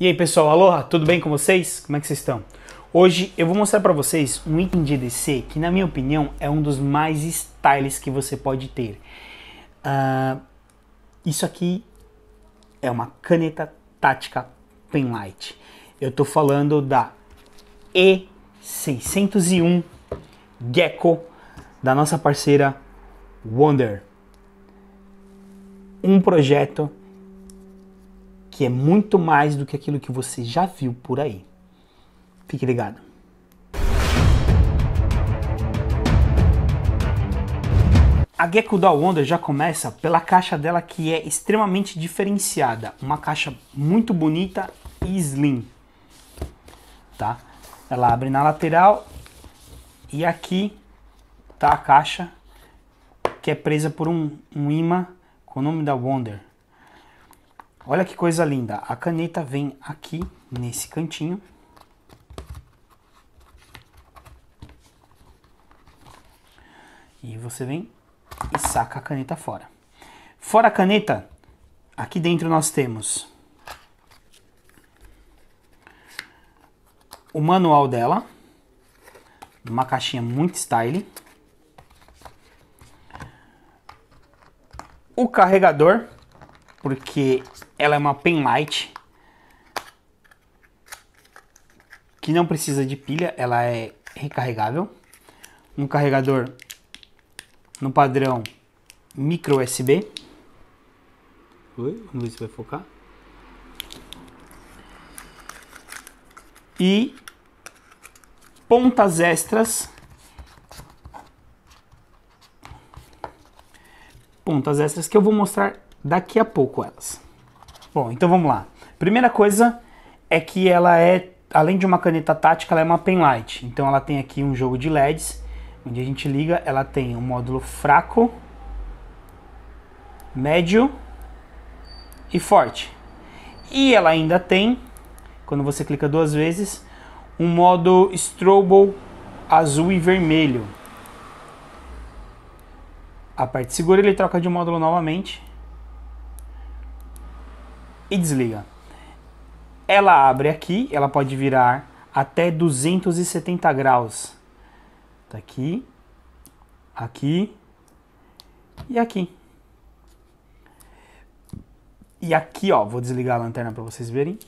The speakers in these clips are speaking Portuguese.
E aí pessoal, aloha, tudo bem com vocês? Como é que vocês estão? Hoje eu vou mostrar para vocês um item de EDC que na minha opinião é um dos mais styles que você pode ter. Uh, isso aqui é uma caneta tática Penlight. Eu estou falando da E601 Gecko da nossa parceira Wonder. Um projeto que é muito mais do que aquilo que você já viu por aí. Fique ligado. A Gecko da Wonder já começa pela caixa dela que é extremamente diferenciada, uma caixa muito bonita e slim, tá? Ela abre na lateral e aqui tá a caixa que é presa por um, um imã com o nome da Wonder. Olha que coisa linda. A caneta vem aqui nesse cantinho. E você vem e saca a caneta fora. Fora a caneta, aqui dentro nós temos o manual dela, uma caixinha muito style. O carregador, porque ela é uma pen light que não precisa de pilha, ela é recarregável. Um carregador no padrão micro USB. Oi, vamos ver se vai focar. E pontas extras. Pontas extras que eu vou mostrar daqui a pouco elas. Bom, então vamos lá. Primeira coisa é que ela é, além de uma caneta tática, ela é uma penlight. Então ela tem aqui um jogo de LEDs, onde a gente liga, ela tem um módulo fraco, médio e forte. E ela ainda tem, quando você clica duas vezes, um modo strobo azul e vermelho. Aperte segura ele troca de módulo novamente e desliga. Ela abre aqui, ela pode virar até 270 graus. Tá aqui, aqui e aqui. E aqui, ó, vou desligar a lanterna para vocês verem.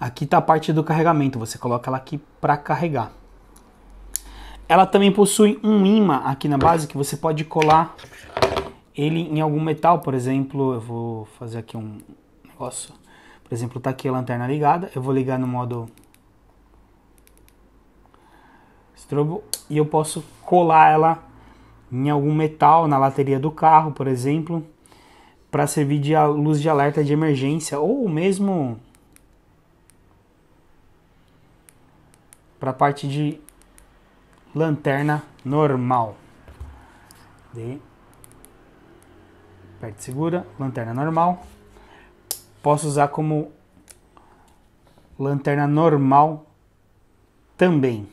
Aqui tá a parte do carregamento, você coloca ela aqui para carregar. Ela também possui um imã aqui na base que você pode colar ele em algum metal, por exemplo, eu vou fazer aqui um negócio. Por exemplo, tá aqui a lanterna ligada, eu vou ligar no modo strobo e eu posso colar ela em algum metal, na lateria do carro, por exemplo, para servir de luz de alerta de emergência ou mesmo para a parte de lanterna normal. De carta segura, lanterna normal. Posso usar como lanterna normal também.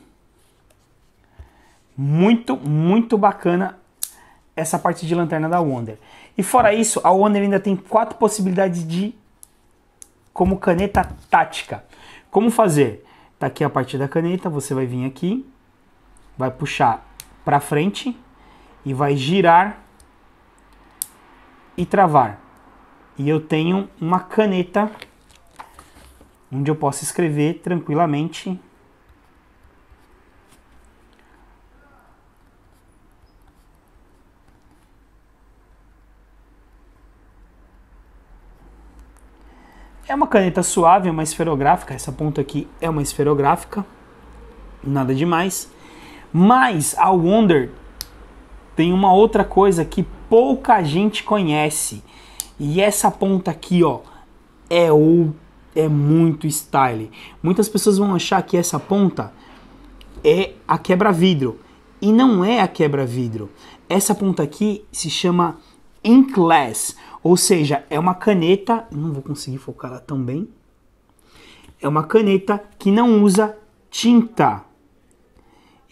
Muito, muito bacana essa parte de lanterna da Wonder. E fora isso, a Wonder ainda tem quatro possibilidades de como caneta tática. Como fazer? Tá aqui a parte da caneta, você vai vir aqui, vai puxar para frente e vai girar e travar. E eu tenho uma caneta onde eu posso escrever tranquilamente É uma caneta suave, é uma esferográfica. Essa ponta aqui é uma esferográfica, nada demais. Mas a Wonder tem uma outra coisa que pouca gente conhece. E essa ponta aqui, ó, é o é muito style. Muitas pessoas vão achar que essa ponta é a quebra-vidro e não é a quebra-vidro. Essa ponta aqui se chama Inkless, ou seja, é uma caneta, não vou conseguir focar ela tão bem. É uma caneta que não usa tinta.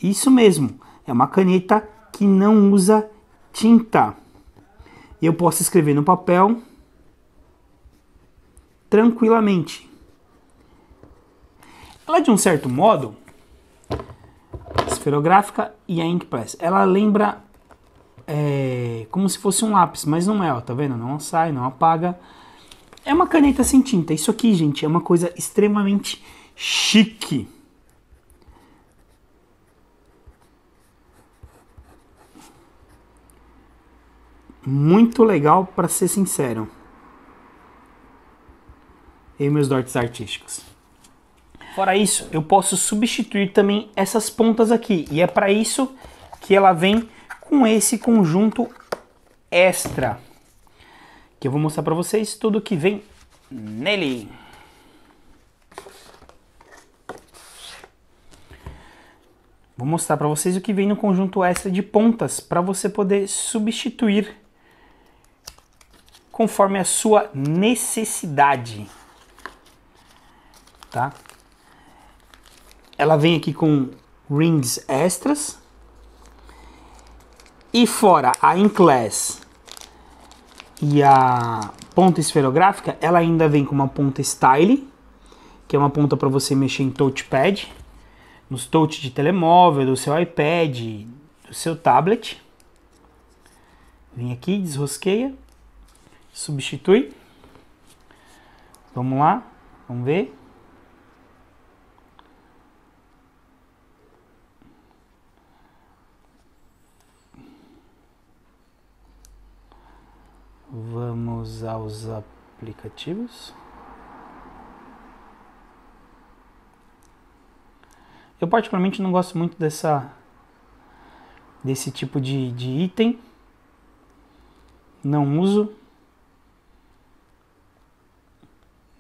Isso mesmo, é uma caneta que não usa tinta. E eu posso escrever no papel tranquilamente. Ela, de um certo modo, esferográfica e a Inkpress, ela lembra é, como se fosse um lápis, mas não é, ó, tá vendo? Não sai, não apaga. É uma caneta sem tinta. Isso aqui, gente, é uma coisa extremamente chique. muito legal, para ser sincero. E meus dotes artísticos. Fora isso, eu posso substituir também essas pontas aqui. E é para isso que ela vem com esse conjunto extra. Que eu vou mostrar para vocês tudo que vem nele. Vou mostrar para vocês o que vem no conjunto extra de pontas para você poder substituir conforme a sua necessidade. Tá? Ela vem aqui com rings extras. E fora a in-class e a ponta esferográfica, ela ainda vem com uma ponta style, que é uma ponta para você mexer em touchpad, nos touch de telemóvel, do seu iPad, do seu tablet. Vem aqui, desrosqueia substitui. Vamos lá, vamos ver. Vamos aos aplicativos. Eu particularmente não gosto muito dessa desse tipo de, de item. Não uso.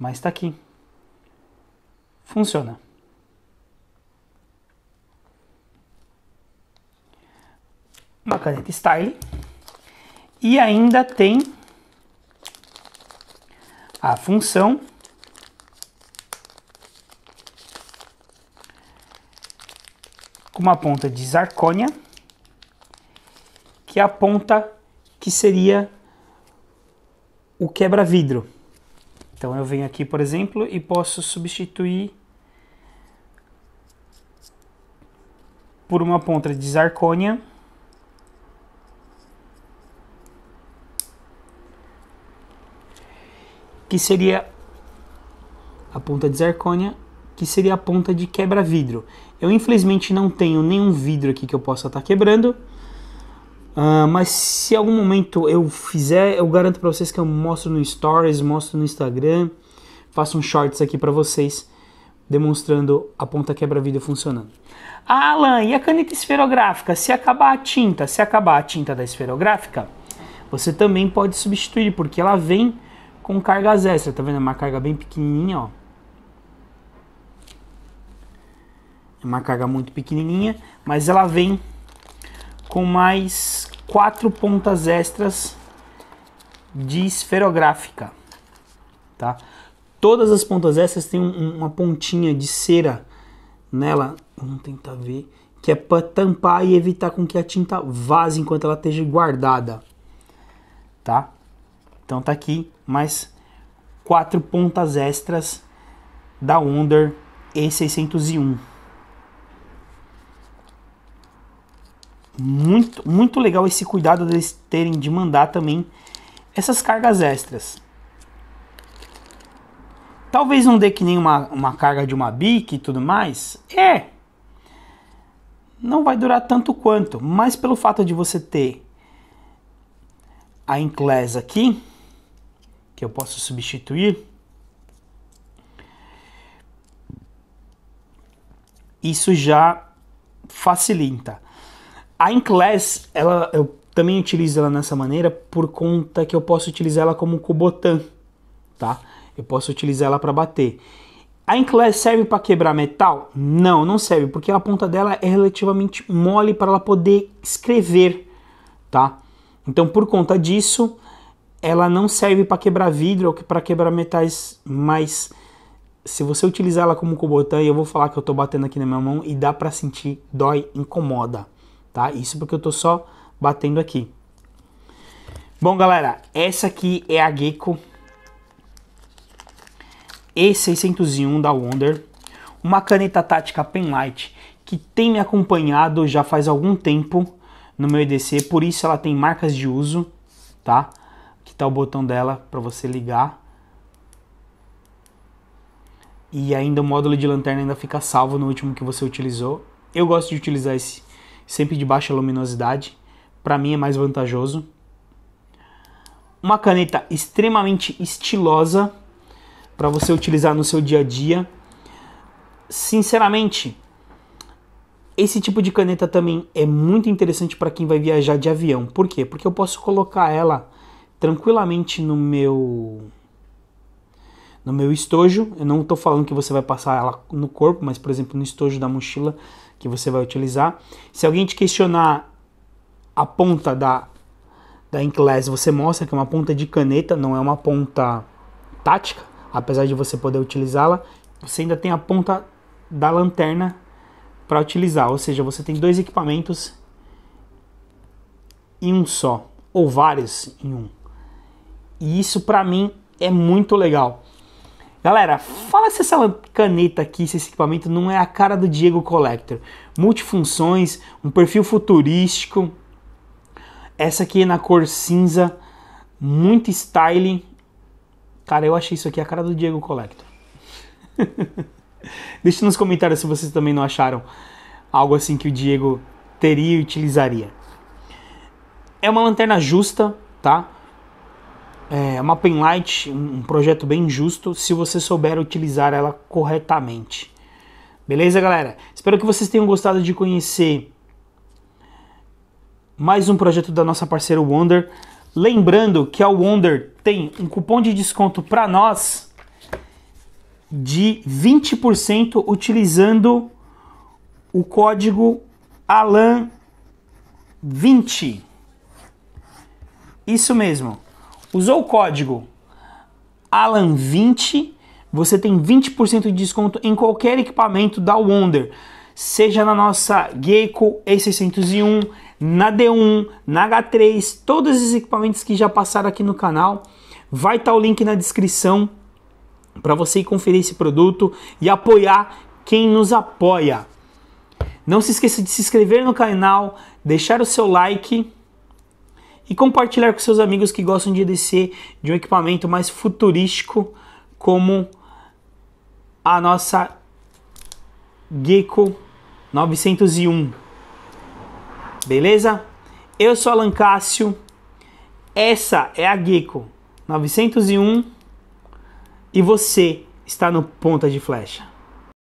mas está aqui. Funciona. Uma caneta Style. E ainda tem a função com uma ponta de zircônia, que é a ponta que seria o quebra-vidro. Então eu venho aqui, por exemplo, e posso substituir por uma ponta de zircônia. Que seria a ponta de zircônia, que seria a ponta de quebra-vidro. Eu infelizmente não tenho nenhum vidro aqui que eu possa estar tá quebrando, Uh, mas se algum momento eu fizer, eu garanto para vocês que eu mostro no Stories, mostro no Instagram, faço um shorts aqui para vocês demonstrando a ponta quebra-vidro funcionando. Ah, Alan, e a caneta esferográfica? Se acabar a tinta, se acabar a tinta da esferográfica, você também pode substituir, porque ela vem com cargas extra, tá vendo? É uma carga bem pequenininha, ó. É uma carga muito pequenininha, mas ela vem com mais quatro pontas extras de esferográfica, tá? Todas as pontas extras têm um, uma pontinha de cera nela, vamos tentar ver, que é para tampar e evitar com que a tinta vaze enquanto ela esteja guardada, tá? Então tá aqui mais quatro pontas extras da Wonder E601. Muito, muito legal esse cuidado deles terem de mandar também essas cargas extras. Talvez não dê que nem uma, uma carga de uma bique e tudo mais. É. Não vai durar tanto quanto. Mas pelo fato de você ter a Inclés aqui, que eu posso substituir. Isso já facilita. A Inclass, ela, eu também utilizo ela nessa maneira por conta que eu posso utilizar ela como cobotan, tá? Eu posso utilizar ela para bater. A Inclass serve para quebrar metal? Não, não serve, porque a ponta dela é relativamente mole para ela poder escrever, tá? Então, por conta disso, ela não serve para quebrar vidro ou para quebrar metais, mas se você utilizar ela como cobotan, eu vou falar que eu estou batendo aqui na minha mão e dá para sentir, dói, incomoda tá? Isso porque eu tô só batendo aqui. Bom, galera, essa aqui é a Gecko E601 da Wonder, uma caneta tática Penlight que tem me acompanhado já faz algum tempo no meu EDC, por isso ela tem marcas de uso, tá? Aqui tá o botão dela para você ligar. E ainda o módulo de lanterna ainda fica salvo no último que você utilizou. Eu gosto de utilizar esse sempre de baixa luminosidade, para mim é mais vantajoso. Uma caneta extremamente estilosa para você utilizar no seu dia a dia. Sinceramente, esse tipo de caneta também é muito interessante para quem vai viajar de avião. Por quê? Porque eu posso colocar ela tranquilamente no meu no meu estojo. Eu não estou falando que você vai passar ela no corpo, mas por exemplo no estojo da mochila que você vai utilizar. Se alguém te questionar a ponta da, da Inkless, você mostra que é uma ponta de caneta, não é uma ponta tática, apesar de você poder utilizá-la. Você ainda tem a ponta da lanterna para utilizar, ou seja, você tem dois equipamentos em um só, ou vários em um. E isso para mim é muito legal. Galera, fala se essa caneta aqui, se esse equipamento não é a cara do Diego Collector. Multifunções, um perfil futurístico. Essa aqui é na cor cinza, muito styling. Cara, eu achei isso aqui a cara do Diego Collector. Deixe nos comentários se vocês também não acharam algo assim que o Diego teria e utilizaria. É uma lanterna justa, tá? é uma penlight, um projeto bem justo, se você souber utilizar ela corretamente. Beleza, galera? Espero que vocês tenham gostado de conhecer mais um projeto da nossa parceira Wonder. Lembrando que a Wonder tem um cupom de desconto para nós de 20% utilizando o código ALAN20. Isso mesmo. Usou o código ALAN20, você tem 20% de desconto em qualquer equipamento da Wonder, seja na nossa Geico E601, na D1, na H3, todos os equipamentos que já passaram aqui no canal. Vai estar tá o link na descrição para você conferir esse produto e apoiar quem nos apoia. Não se esqueça de se inscrever no canal, deixar o seu like e compartilhar com seus amigos que gostam de EDC de um equipamento mais futurístico como a nossa Gecko 901. Beleza? Eu sou Alan Cássio. Essa é a Gecko 901 e você está no Ponta de Flecha.